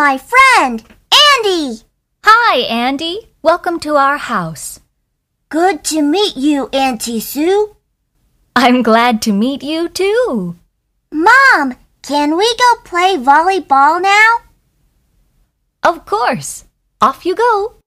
my friend, Andy. Hi, Andy. Welcome to our house. Good to meet you, Auntie Sue. I'm glad to meet you, too. Mom, can we go play volleyball now? Of course. Off you go.